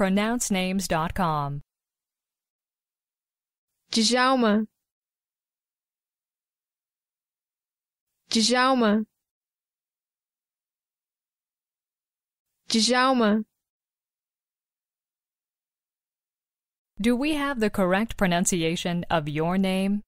pronouncenames.com. Djalma Djalma Djalma Do we have the correct pronunciation of your name?